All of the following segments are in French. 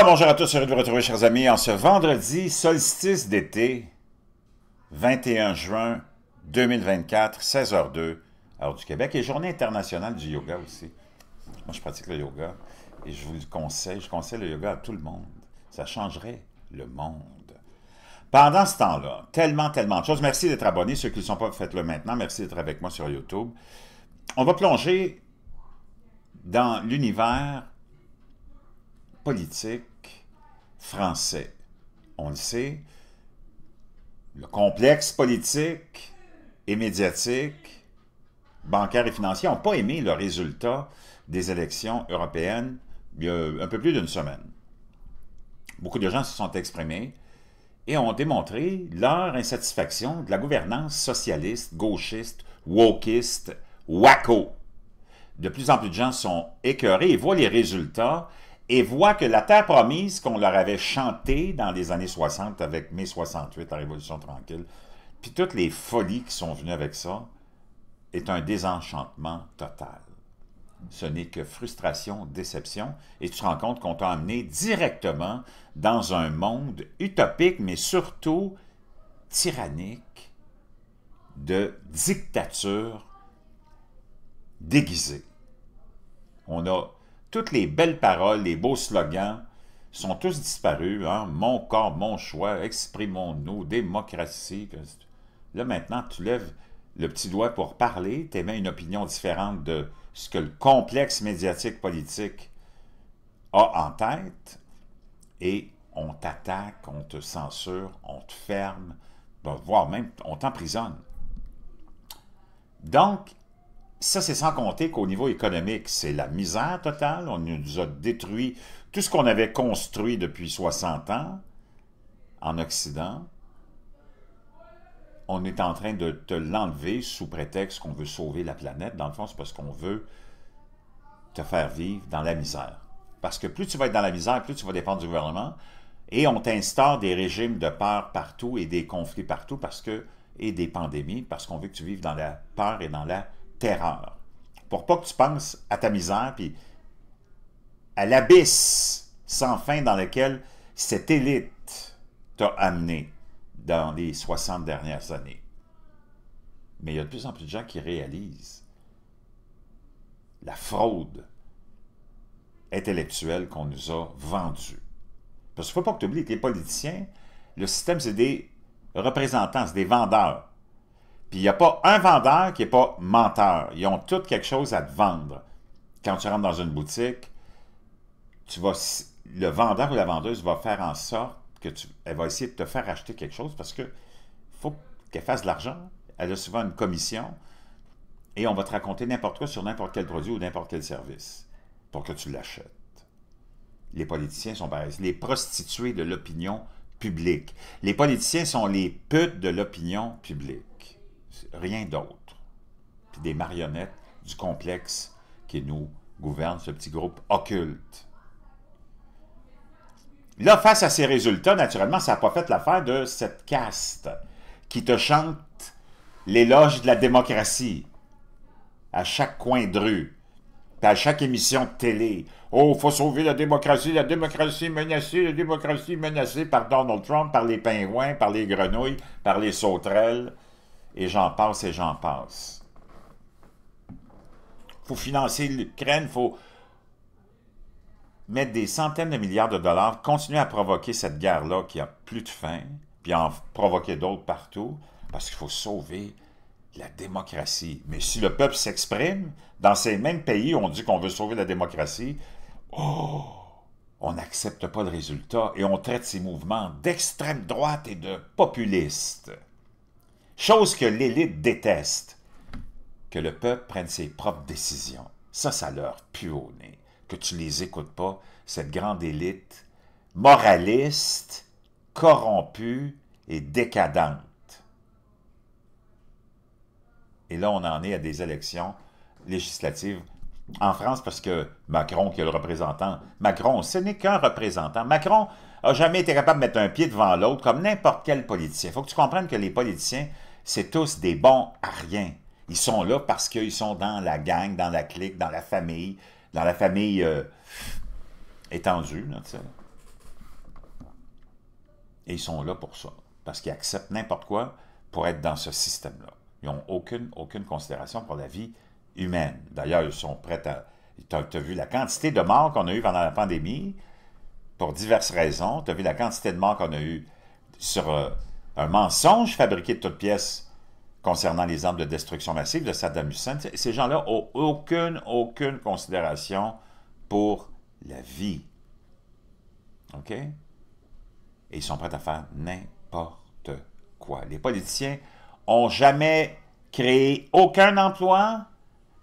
Ah, bonjour à tous, heureux de vous retrouver, chers amis, en ce vendredi solstice d'été, 21 juin 2024, 16h02, heure du Québec, et journée internationale du yoga aussi. Moi, je pratique le yoga et je vous le conseille, je conseille le yoga à tout le monde. Ça changerait le monde. Pendant ce temps-là, tellement, tellement de choses. Merci d'être abonnés. Ceux qui ne le sont pas, faites-le maintenant. Merci d'être avec moi sur YouTube. On va plonger dans l'univers politique français. On le sait, le complexe politique et médiatique, bancaire et financier n'ont pas aimé le résultat des élections européennes il y a un peu plus d'une semaine. Beaucoup de gens se sont exprimés et ont démontré leur insatisfaction de la gouvernance socialiste, gauchiste, wokiste, wacko. De plus en plus de gens sont écœurés et voient les résultats et voient que la terre promise qu'on leur avait chantée dans les années 60 avec mai 68, la Révolution tranquille, puis toutes les folies qui sont venues avec ça, est un désenchantement total. Ce n'est que frustration, déception, et tu te rends compte qu'on t'a amené directement dans un monde utopique, mais surtout tyrannique, de dictature déguisée. On a toutes les belles paroles, les beaux slogans sont tous disparus. Hein? Mon corps, mon choix, exprimons-nous, démocratie. Là, maintenant, tu lèves le petit doigt pour parler, tu émets une opinion différente de ce que le complexe médiatique politique a en tête, et on t'attaque, on te censure, on te ferme, voire même on t'emprisonne. Donc, ça, c'est sans compter qu'au niveau économique, c'est la misère totale. On nous a détruit tout ce qu'on avait construit depuis 60 ans en Occident. On est en train de te l'enlever sous prétexte qu'on veut sauver la planète. Dans le fond, c'est parce qu'on veut te faire vivre dans la misère. Parce que plus tu vas être dans la misère, plus tu vas dépendre du gouvernement. Et on t'instaure des régimes de peur partout et des conflits partout parce que, et des pandémies parce qu'on veut que tu vives dans la peur et dans la terreur. Pour pas que tu penses à ta misère, puis à l'abysse sans fin dans lequel cette élite t'a amené dans les 60 dernières années. Mais il y a de plus en plus de gens qui réalisent la fraude intellectuelle qu'on nous a vendue. Parce qu'il ne faut pas que tu oublies que les politiciens, le système, c'est des représentants, c'est des vendeurs. Puis il n'y a pas un vendeur qui n'est pas menteur. Ils ont tout quelque chose à te vendre. Quand tu rentres dans une boutique, tu vas, le vendeur ou la vendeuse va faire en sorte que tu, elle va essayer de te faire acheter quelque chose parce que faut qu'elle fasse de l'argent. Elle a souvent une commission et on va te raconter n'importe quoi sur n'importe quel produit ou n'importe quel service pour que tu l'achètes. Les politiciens sont Les prostituées de l'opinion publique. Les politiciens sont les putes de l'opinion publique rien d'autre. Puis des marionnettes du complexe qui nous gouverne, ce petit groupe occulte. Là, face à ces résultats, naturellement, ça n'a pas fait l'affaire de cette caste qui te chante l'éloge de la démocratie à chaque coin de rue, à chaque émission de télé. Oh, faut sauver la démocratie, la démocratie menacée, la démocratie menacée par Donald Trump, par les pingouins, par les grenouilles, par les sauterelles et j'en passe et j'en passe. Il faut financer l'Ukraine, il faut mettre des centaines de milliards de dollars, continuer à provoquer cette guerre-là qui a plus de fin, puis en provoquer d'autres partout, parce qu'il faut sauver la démocratie. Mais si le peuple s'exprime, dans ces mêmes pays où on dit qu'on veut sauver la démocratie, oh, on n'accepte pas le résultat et on traite ces mouvements d'extrême droite et de populistes. Chose que l'élite déteste. Que le peuple prenne ses propres décisions. Ça, ça leur pue au nez. Que tu les écoutes pas, cette grande élite moraliste, corrompue et décadente. Et là, on en est à des élections législatives en France parce que Macron, qui est le représentant, Macron, ce n'est qu'un représentant. Macron n'a jamais été capable de mettre un pied devant l'autre comme n'importe quel politicien. Il faut que tu comprennes que les politiciens c'est tous des bons à rien. Ils sont là parce qu'ils sont dans la gang, dans la clique, dans la famille, dans la famille euh, étendue. Et ils sont là pour ça, parce qu'ils acceptent n'importe quoi pour être dans ce système-là. Ils n'ont aucune, aucune considération pour la vie humaine. D'ailleurs, ils sont prêts à... Tu as, vu la quantité de morts qu'on a eues pendant la pandémie, pour diverses raisons. Tu as vu la quantité de morts qu'on a eues sur... Euh, un mensonge fabriqué de toutes pièces concernant les armes de destruction massive de Saddam Hussein. Ces gens-là n'ont aucune, aucune considération pour la vie. OK? Et ils sont prêts à faire n'importe quoi. Les politiciens n'ont jamais créé aucun emploi,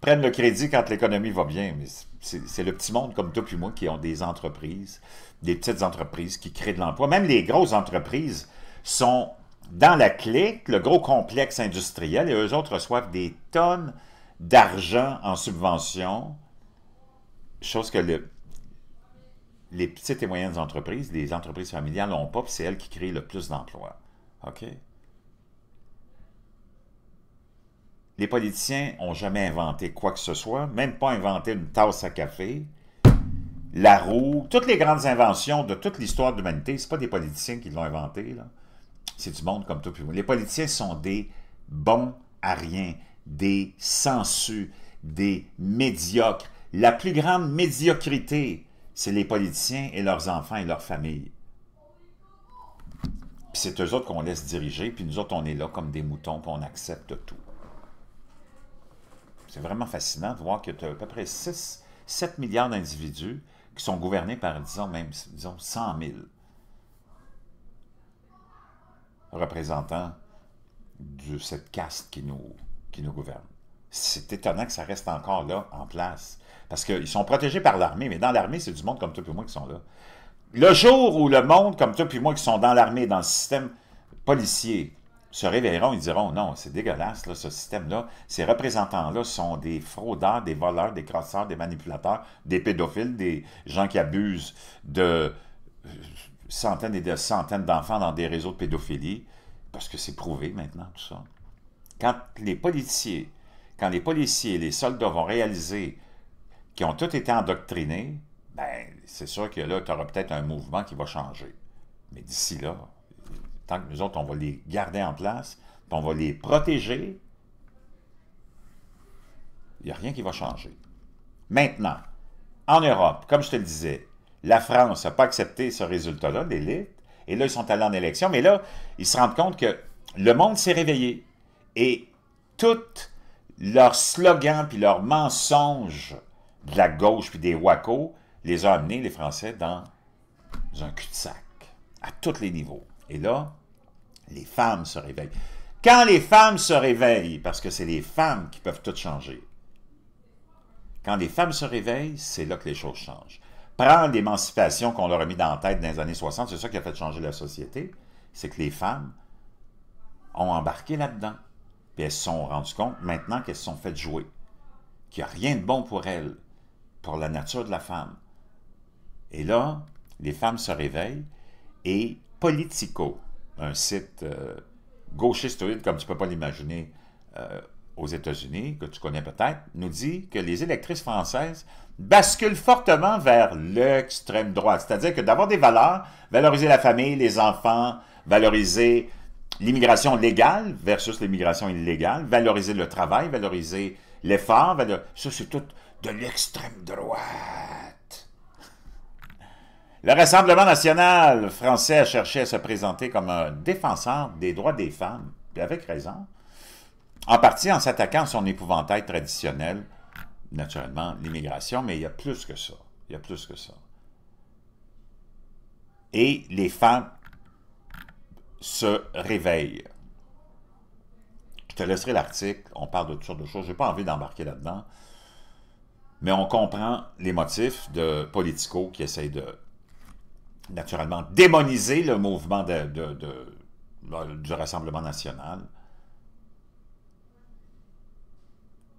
prennent le crédit quand l'économie va bien. Mais c'est le petit monde comme toi puis moi qui ont des entreprises, des petites entreprises qui créent de l'emploi. Même les grosses entreprises sont dans la clique, le gros complexe industriel, et eux autres reçoivent des tonnes d'argent en subvention, chose que les petites et moyennes entreprises, les entreprises familiales n'ont pas, c'est elles qui créent le plus d'emplois. OK? Les politiciens n'ont jamais inventé quoi que ce soit, même pas inventé une tasse à café, la roue, toutes les grandes inventions de toute l'histoire de l'humanité, ce pas des politiciens qui l'ont inventé, là c'est du monde comme tout. les politiciens sont des bons à rien, des sensus, des médiocres. La plus grande médiocrité, c'est les politiciens et leurs enfants et leurs familles. Puis c'est eux autres qu'on laisse diriger, puis nous autres, on est là comme des moutons, puis on accepte tout. C'est vraiment fascinant de voir que tu as à peu près 6, 7 milliards d'individus qui sont gouvernés par, disons, même disons 100 000 représentants de cette caste qui nous, qui nous gouverne. C'est étonnant que ça reste encore là, en place. Parce qu'ils sont protégés par l'armée, mais dans l'armée, c'est du monde comme toi et moi qui sont là. Le jour où le monde comme toi et moi qui sont dans l'armée, dans le système policier, se réveilleront, ils diront non, c'est dégueulasse, ce système-là. Ces représentants-là sont des fraudeurs, des voleurs, des crasseurs, des manipulateurs, des pédophiles, des gens qui abusent de, centaines et de centaines d'enfants dans des réseaux de pédophilie, parce que c'est prouvé maintenant tout ça. Quand les policiers, quand les policiers et les soldats vont réaliser qu'ils ont tous été endoctrinés, ben, c'est sûr que là, tu auras peut-être un mouvement qui va changer. Mais d'ici là, tant que nous autres, on va les garder en place, on va les protéger, il n'y a rien qui va changer. Maintenant, en Europe, comme je te le disais, la France n'a pas accepté ce résultat-là, l'élite. Et là, ils sont allés en élection. Mais là, ils se rendent compte que le monde s'est réveillé. Et toutes leurs slogans puis leurs mensonges de la gauche puis des WACO les ont amenés, les Français, dans un cul-de-sac, à tous les niveaux. Et là, les femmes se réveillent. Quand les femmes se réveillent, parce que c'est les femmes qui peuvent tout changer, quand les femmes se réveillent, c'est là que les choses changent prendre l'émancipation qu'on leur a mis dans la tête dans les années 60, c'est ça qui a fait changer la société, c'est que les femmes ont embarqué là-dedans. Puis elles se sont rendues compte maintenant qu'elles se sont faites jouer, qu'il n'y a rien de bon pour elles, pour la nature de la femme. Et là, les femmes se réveillent et Politico, un site euh, gauchiste, gauchistoïde comme tu ne peux pas l'imaginer, euh, aux États-Unis, que tu connais peut-être, nous dit que les électrices françaises basculent fortement vers l'extrême droite. C'est-à-dire que d'avoir des valeurs, valoriser la famille, les enfants, valoriser l'immigration légale versus l'immigration illégale, valoriser le travail, valoriser l'effort, ça c'est tout de l'extrême droite. Le Rassemblement national français a cherché à se présenter comme un défenseur des droits des femmes, et avec raison. En partie en s'attaquant à son épouvantail traditionnel, naturellement, l'immigration, mais il y a plus que ça. Il y a plus que ça. Et les femmes se réveillent. Je te laisserai l'article, on parle de toutes sortes de choses, je n'ai pas envie d'embarquer là-dedans, mais on comprend les motifs de Politico qui essayent de, naturellement, démoniser le mouvement du Rassemblement national,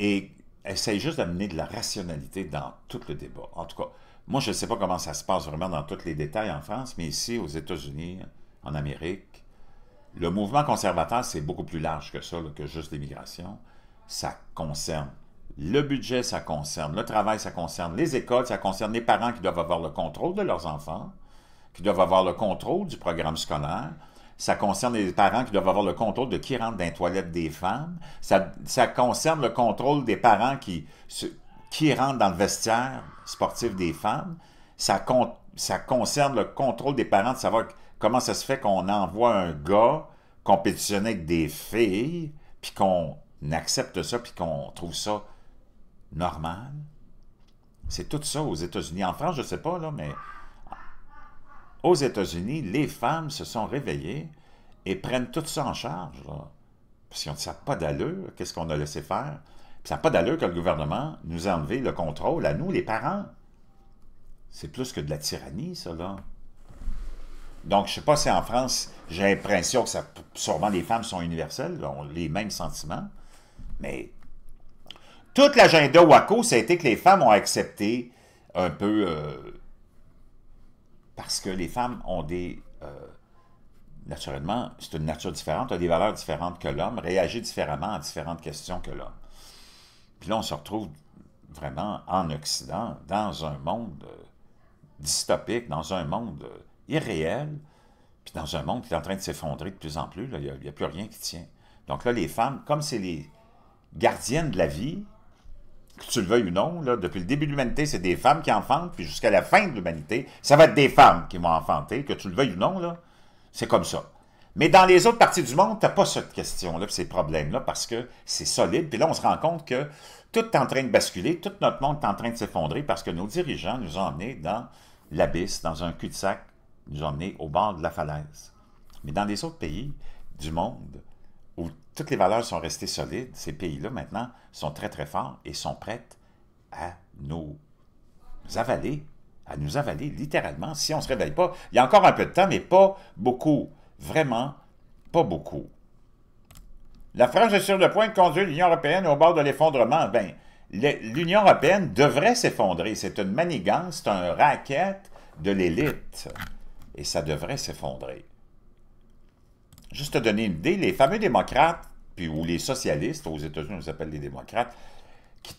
et essaye juste d'amener de la rationalité dans tout le débat. En tout cas, moi, je ne sais pas comment ça se passe vraiment dans tous les détails en France, mais ici, aux États-Unis, en Amérique, le mouvement conservateur, c'est beaucoup plus large que ça, que juste l'immigration. Ça concerne le budget, ça concerne le travail, ça concerne les écoles, ça concerne les parents qui doivent avoir le contrôle de leurs enfants, qui doivent avoir le contrôle du programme scolaire, ça concerne les parents qui doivent avoir le contrôle de qui rentre dans les toilettes des femmes, ça, concerne le contrôle des parents qui, qui rentre dans le vestiaire sportif des femmes, ça, ça concerne le contrôle des parents de savoir comment ça se fait qu'on envoie un gars compétitionner avec des filles, puis qu'on accepte ça, puis qu'on trouve ça normal. C'est tout ça aux États-Unis. En France, je ne sais pas, là, mais aux États-Unis, les femmes se sont réveillées et prennent tout ça en charge. Parce qu'on ne sait pas d'allure, qu'est-ce qu'on a laissé faire. ça n'a pas d'allure que le gouvernement nous a enlevé le contrôle à nous, les parents. C'est plus que de la tyrannie, ça, là. Donc, je ne sais pas si en France, j'ai l'impression que ça, sûrement les femmes sont universelles, ont les mêmes sentiments, mais toute l'agenda WACO, ça a été que les femmes ont accepté un peu euh, parce que les femmes ont des... Euh, naturellement, c'est une nature différente, ont des valeurs différentes que l'homme, réagissent différemment à différentes questions que l'homme. Puis là, on se retrouve vraiment en Occident, dans un monde euh, dystopique, dans un monde euh, irréel, puis dans un monde qui est en train de s'effondrer de plus en plus. Il n'y a, plus rien qui tient. Donc là, les femmes, comme c'est les gardiennes de la vie, que tu le veuilles ou non, depuis le début de l'humanité, c'est des femmes qui enfantent, puis jusqu'à la fin de l'humanité, ça va être des femmes qui vont enfanter, que tu le veuilles ou non, c'est comme ça. Mais dans les autres parties du monde, tu n'as pas cette question-là, ces problèmes-là, parce que c'est solide. Puis là, on se rend compte que tout est en train de basculer, tout notre monde est en train de s'effondrer parce que nos dirigeants nous ont emmenés dans l'abysse, dans un cul-de-sac, nous ont emmenés au bord de la falaise. Mais dans les autres pays du monde, toutes les valeurs sont restées solides. Ces pays-là, maintenant, sont très, très forts et sont prêts à nous avaler, à nous avaler littéralement si on ne se réveille pas. Il y a encore un peu de temps, mais pas beaucoup. Vraiment, pas beaucoup. La France est sur le point de conduire l'Union européenne au bord de l'effondrement. Ben, l'Union européenne devrait s'effondrer. C'est une manigance, c'est un racket de l'élite. Et ça devrait s'effondrer. Juste te donner une idée, les fameux démocrates où les socialistes, aux États-Unis, on appelle les démocrates, qui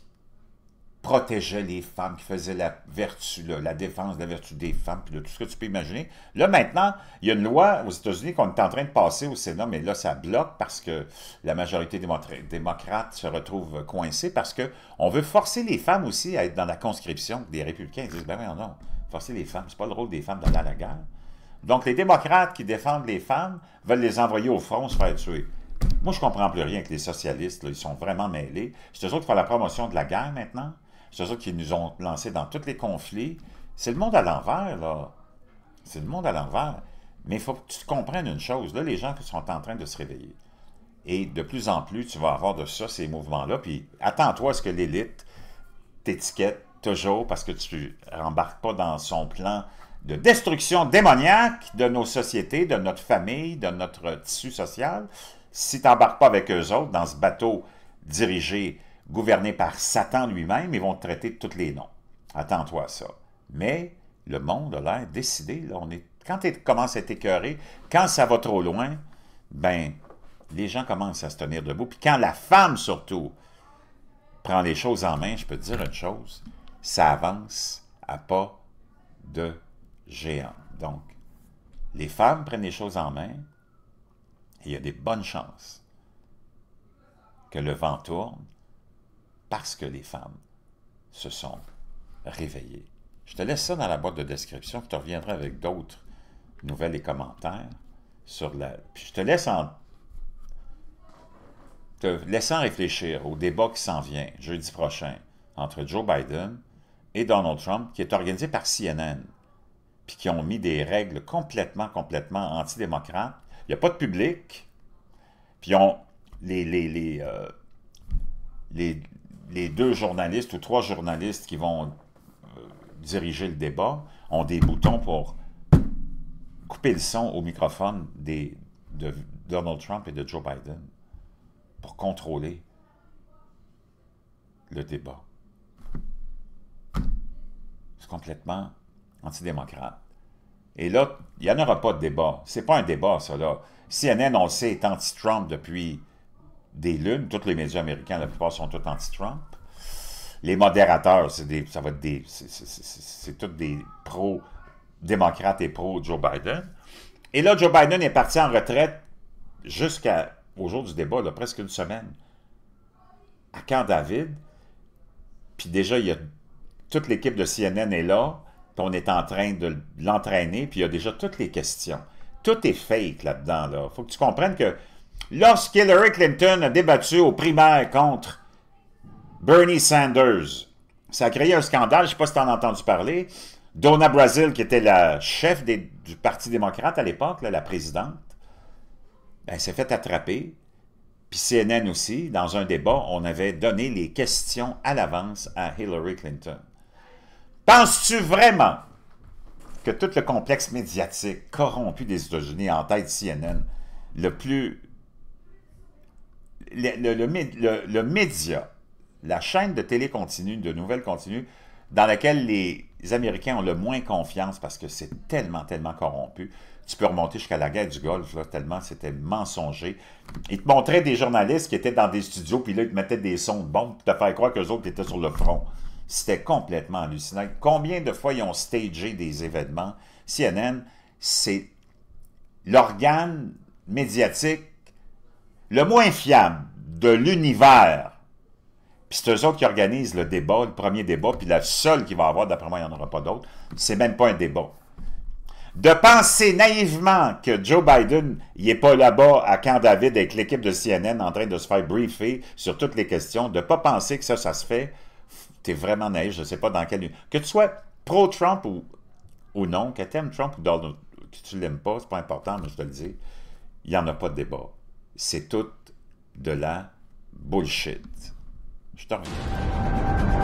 protégeaient les femmes, qui faisaient la vertu, la défense de la vertu des femmes, puis de tout ce que tu peux imaginer. Là, maintenant, il y a une loi aux États-Unis qu'on est en train de passer au Sénat, mais là, ça bloque parce que la majorité démocrate se retrouve coincée parce qu'on veut forcer les femmes aussi à être dans la conscription des républicains. disent, ben non, non, forcer les femmes, c'est pas le rôle des femmes d'aller à la guerre. Donc, les démocrates qui défendent les femmes veulent les envoyer au front se faire tuer. Moi, je ne comprends plus rien que les socialistes. Ils sont vraiment mêlés. C'est eux autres qui font la promotion de la guerre maintenant. C'est eux autres qui nous ont lancés dans tous les conflits. C'est le monde à l'envers, là. C'est le monde à l'envers. Mais il faut que tu comprennes une chose. Là, les gens qui sont en train de se réveiller. Et de plus en plus, tu vas avoir de ça, ces mouvements-là. Puis attends-toi à ce que l'élite t'étiquette toujours parce que tu rembarques pas dans son plan de destruction démoniaque de nos sociétés, de notre famille, de notre tissu social si tu n'embarques pas avec eux autres dans ce bateau dirigé, gouverné par Satan lui-même, ils vont te traiter de tous les noms. Attends-toi à ça. Mais le monde a l'air décidé. est, quand tu commences à être écœuré, quand ça va trop loin, ben les gens commencent à se tenir debout. Puis quand la femme, surtout, prend les choses en main, je peux te dire une chose, ça avance à pas de géant. Donc, les femmes prennent les choses en main, il y a des bonnes chances que le vent tourne parce que les femmes se sont réveillées. Je te laisse ça dans la boîte de description, Je te reviendrai avec d'autres nouvelles et commentaires sur la... Puis je te laisse en... te laissant réfléchir au débat qui s'en vient jeudi prochain entre Joe Biden et Donald Trump, qui est organisé par CNN, puis qui ont mis des règles complètement, complètement antidémocrates il n'y a pas de public. Puis on, les, les, les, euh, deux journalistes ou trois journalistes qui vont euh, diriger le débat ont des boutons pour couper le son au microphone de Donald Trump et de Joe Biden pour contrôler le débat. C'est complètement antidémocrate. Et là, il n'y en aura pas de débat. C'est pas un débat, ça, CNN, on le sait, est anti-Trump depuis des lunes. Tous les médias américains, la plupart, sont tous anti-Trump. Les modérateurs, des, ça va des... C'est tous des pro-démocrates et pro-Joe Biden. Et là, Joe Biden est parti en retraite jusqu'au jour du débat, là, presque une semaine, à Camp David. Puis déjà, il y a toute l'équipe de CNN est là on est en train de l'entraîner, puis il y a déjà toutes les questions. Tout est fake là-dedans. Il faut que tu comprennes que lorsqu'Hillary Clinton a débattu aux primaires contre Bernie Sanders, ça a créé un scandale, je ne sais pas si tu en as entendu parler. Donna Brazil, qui était la chef du Parti démocrate à l'époque, la présidente, elle s'est fait attraper. Puis CNN aussi, dans un débat, on avait donné les questions à l'avance à Hillary Clinton. Penses-tu vraiment que tout le complexe médiatique corrompu des États-Unis en tête CNN, le plus... Le, média, la chaîne de télé continue, de nouvelles continues, dans laquelle les Américains ont le moins confiance parce que c'est tellement, tellement corrompu. Tu peux remonter jusqu'à la guerre du Golfe, tellement c'était mensonger. Ils te montraient des journalistes qui étaient dans des studios, puis là, ils te mettaient des sons de bombes pour te faire croire que les autres étaient sur le front. C'était complètement hallucinant. Combien de fois ils ont stagé des événements? CNN, c'est l'organe médiatique le moins fiable de l'univers. Puis c'est eux autres qui organisent le débat, le premier débat, puis la seule qu'il va avoir, d'après moi, il n'y en aura pas d'autres c'est même pas un débat. De penser naïvement que Joe Biden n'est pas là-bas à Camp David avec l'équipe de CNN en train de se faire briefer sur toutes les questions, de ne pas penser que ça, ça se fait, t'es vraiment naïf, je ne sais pas dans quel... Que tu sois pro-Trump ou, ou non, que tu aimes Trump ou Donald, que tu l'aimes pas, c'est pas important, mais je te le dis, il n'y en a pas de débat. C'est tout de la bullshit. Je t'en reviens.